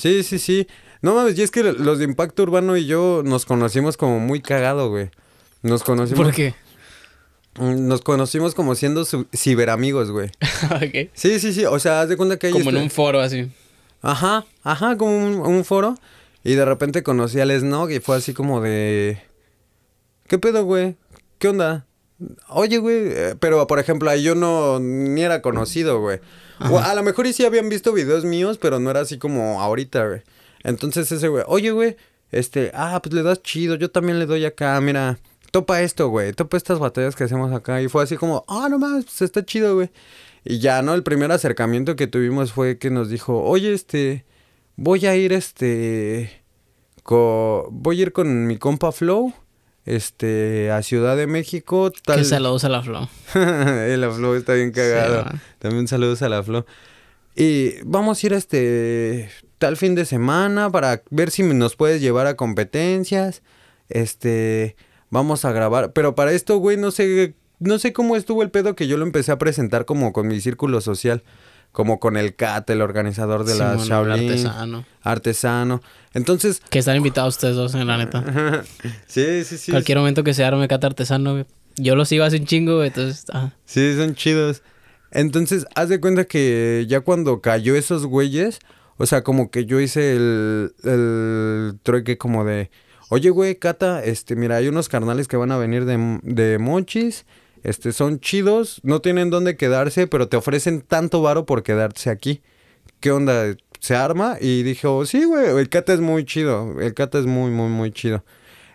Sí, sí, sí. No mames, y es que los de Impacto Urbano y yo nos conocimos como muy cagado, güey. Nos conocimos. ¿Por qué? Nos conocimos como siendo ciberamigos, güey. Sí, sí, sí. O sea, haz de cuenta que hay. Como en un foro así. Ajá, ajá, como un, un foro. Y de repente conocí al Snog y fue así como de. ¿Qué pedo, güey? ¿Qué onda? Oye, güey, eh, pero por ejemplo, yo no ni era conocido, güey. a lo mejor y sí habían visto videos míos, pero no era así como ahorita, güey. Entonces ese güey, oye, güey, este, ah, pues le das chido, yo también le doy acá, mira, topa esto, güey, topa estas batallas que hacemos acá. Y fue así como, ah, nomás no pues está chido, güey. Y ya, ¿no? El primer acercamiento que tuvimos fue que nos dijo, oye, este, voy a ir, este, co voy a ir con mi compa Flow este, a Ciudad de México. Tal... Que saludos a la Flo. la Flo está bien cagado. También saludos a la Flo. Y vamos a ir a este tal fin de semana para ver si nos puedes llevar a competencias. Este, vamos a grabar. Pero para esto, güey, no sé, no sé cómo estuvo el pedo que yo lo empecé a presentar como con mi círculo social como con el CAT, el organizador de la bueno, Artesano. Artesano. Entonces. Que están invitados ustedes dos, en eh, la neta. sí, sí, sí. Cualquier momento que se arme CAT artesano, yo los iba hace un chingo, entonces. Ah. Sí, son chidos. Entonces, haz de cuenta que ya cuando cayó esos güeyes, o sea, como que yo hice el, el trueque como de. Oye, güey, Cata, este, mira, hay unos carnales que van a venir de, de Mochis. Este, son chidos, no tienen dónde quedarse, pero te ofrecen tanto varo por quedarse aquí. ¿Qué onda? Se arma y dijo, oh, sí, güey, el Cata es muy chido, el Cata es muy, muy, muy chido.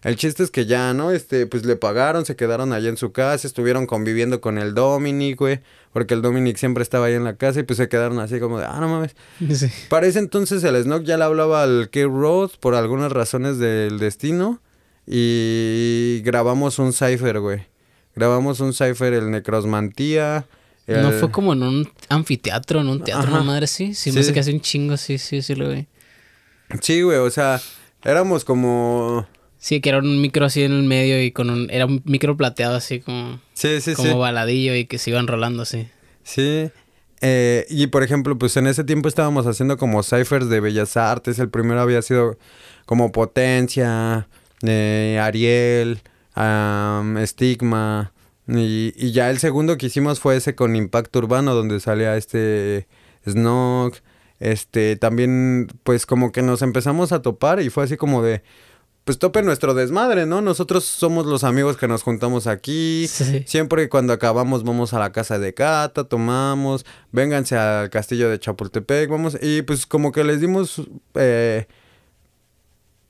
El chiste es que ya, ¿no? Este, pues le pagaron, se quedaron allá en su casa, estuvieron conviviendo con el Dominic, güey, porque el Dominic siempre estaba ahí en la casa y pues se quedaron así como de, ah, no mames. Para ese entonces el Snock ya le hablaba al K-Road por algunas razones del destino y grabamos un cipher, güey. Grabamos un cipher, el Necrosmantía. No fue como en un anfiteatro, en un teatro, madre, sí. Sí, me que hace un chingo, sí, sí, sí lo vi. Sí, güey, o sea, éramos como. Sí, que era un micro así en el medio y con un. Era un micro plateado así como. Sí, sí, como baladillo y que se iban rolando así. Sí. Eh, y por ejemplo, pues en ese tiempo estábamos haciendo como ciphers de bellas artes. El primero había sido como Potencia, eh, Ariel. ...estigma... Y, y, ya el segundo que hicimos fue ese con Impacto Urbano, donde salía este Snog. Este, también, pues como que nos empezamos a topar y fue así como de, pues tope nuestro desmadre, ¿no? Nosotros somos los amigos que nos juntamos aquí. ...siempre Siempre cuando acabamos vamos a la casa de Cata, tomamos, vénganse al castillo de Chapultepec, vamos. Y pues como que les dimos, eh,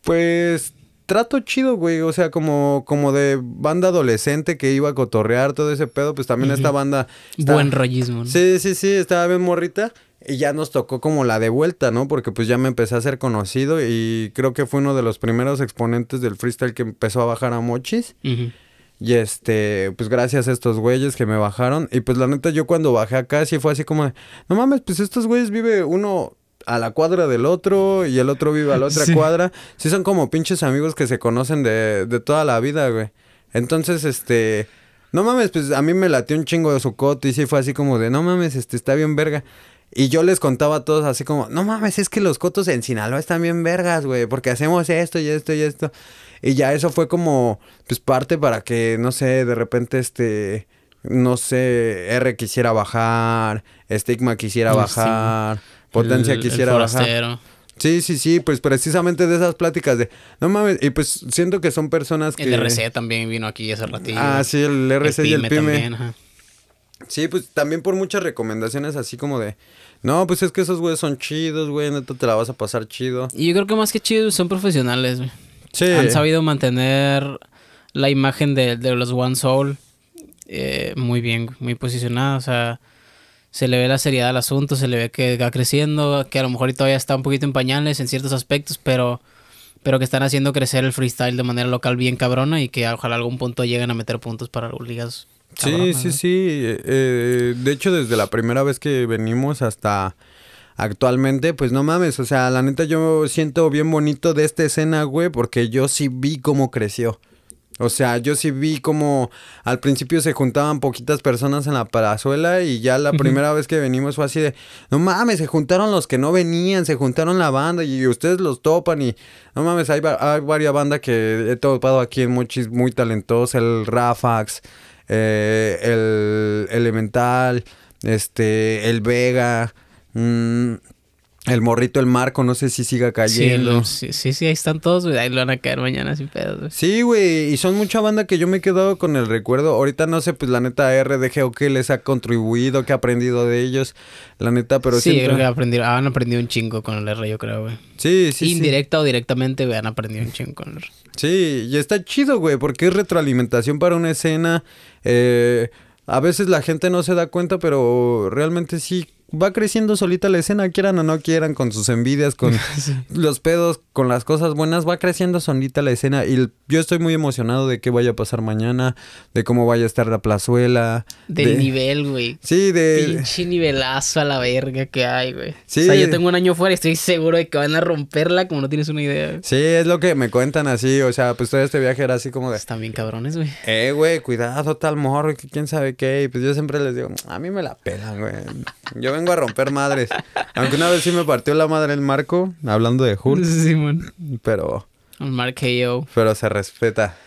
pues trato chido, güey. O sea, como, como de banda adolescente que iba a cotorrear todo ese pedo, pues también esta banda. Buen rollismo. Sí, sí, sí, estaba bien morrita. Y ya nos tocó como la de vuelta, ¿no? Porque pues ya me empecé a ser conocido y creo que fue uno de los primeros exponentes del freestyle que empezó a bajar a mochis. Y este, pues gracias a estos güeyes que me bajaron. Y pues la neta, yo cuando bajé acá sí fue así como no mames, pues estos güeyes vive uno a la cuadra del otro y el otro vive a la otra cuadra. Sí, son como pinches amigos que se conocen de, de toda la vida, güey. Entonces, este. No mames, pues a mí me latió un chingo de su coto y sí fue así como de, no mames, este está bien verga. Y yo les contaba a todos así como, no mames, es que los cotos en Sinaloa están bien vergas, güey, porque hacemos esto y esto y esto. Y ya eso fue como, pues parte para que, no sé, de repente este, no sé, R quisiera bajar, Stigma quisiera ah, bajar potencia quisiera el Sí, sí, sí, pues precisamente de esas pláticas de, no mames, y pues siento que son personas que... El RC también vino aquí hace ratito. Ah, sí, el RC y el PYME. También, Sí, pues también por muchas recomendaciones así como de, no, pues es que esos güeyes son chidos, güey, neta te la vas a pasar chido. Y yo creo que más que chidos son profesionales, güey. Sí. Han sabido mantener la imagen de, los One Soul eh, muy bien, muy posicionada, o sea se le ve la seriedad del asunto, se le ve que va creciendo, que a lo mejor todavía está un poquito en pañales en ciertos aspectos, pero, pero que están haciendo crecer el freestyle de manera local bien cabrona y que ojalá algún punto lleguen a meter puntos para ligas. sí, sí, sí. Eh, eh, de hecho, desde la primera vez que venimos hasta actualmente, pues no mames, o sea, la neta yo siento bien bonito de esta escena, güey, porque yo sí vi cómo creció. O sea, yo sí vi como al principio se juntaban poquitas personas en la parazuela y ya la primera vez que venimos fue así de, no mames, se juntaron los que no venían, se juntaron la banda y, ustedes los topan y, no mames, hay, varias bandas que he topado aquí en muy talentosos, el Rafax, eh, el Elemental, este, el Vega. Mm, el morrito, el marco, no sé si siga cayendo. Sí, sí, ahí están todos, güey. Ahí lo van a caer mañana sin pedos, Sí, güey. Y son mucha banda que yo me he quedado con el recuerdo. Ahorita no sé, pues la neta, RDG o qué les ha contribuido, qué ha aprendido de ellos. La neta, pero sí. Sí, creo ah, han aprendido un chingo con el R, yo creo, güey. Sí, sí. Indirecta o directamente, güey, han aprendido un chingo con el R. Sí, y está chido, güey, porque es retroalimentación para una escena. Eh, a veces la gente no se da cuenta, pero realmente sí va creciendo solita la escena, quieran o no quieran, con sus envidias, con los pedos, con las cosas buenas, va creciendo solita la escena. Y yo estoy muy emocionado de qué vaya a pasar mañana, de cómo vaya a estar la plazuela. Del nivel, güey. Sí, de. Pinche nivelazo a la verga que hay, güey. Sí. O sea, yo tengo un año fuera y estoy seguro de que van a romperla como no tienes una idea. Sí, es lo que me cuentan así. O sea, pues todo este viaje era así como de. Están bien cabrones, güey. Eh, güey, cuidado, tal morro, que quién sabe qué. Y pues yo siempre les digo, a mí me la pegan güey. Yo vengo a romper madres. Aunque una vez sí me partió la madre el Marco, hablando de Hulk. Sí, Simón. Pero. El Mark Pero se respeta.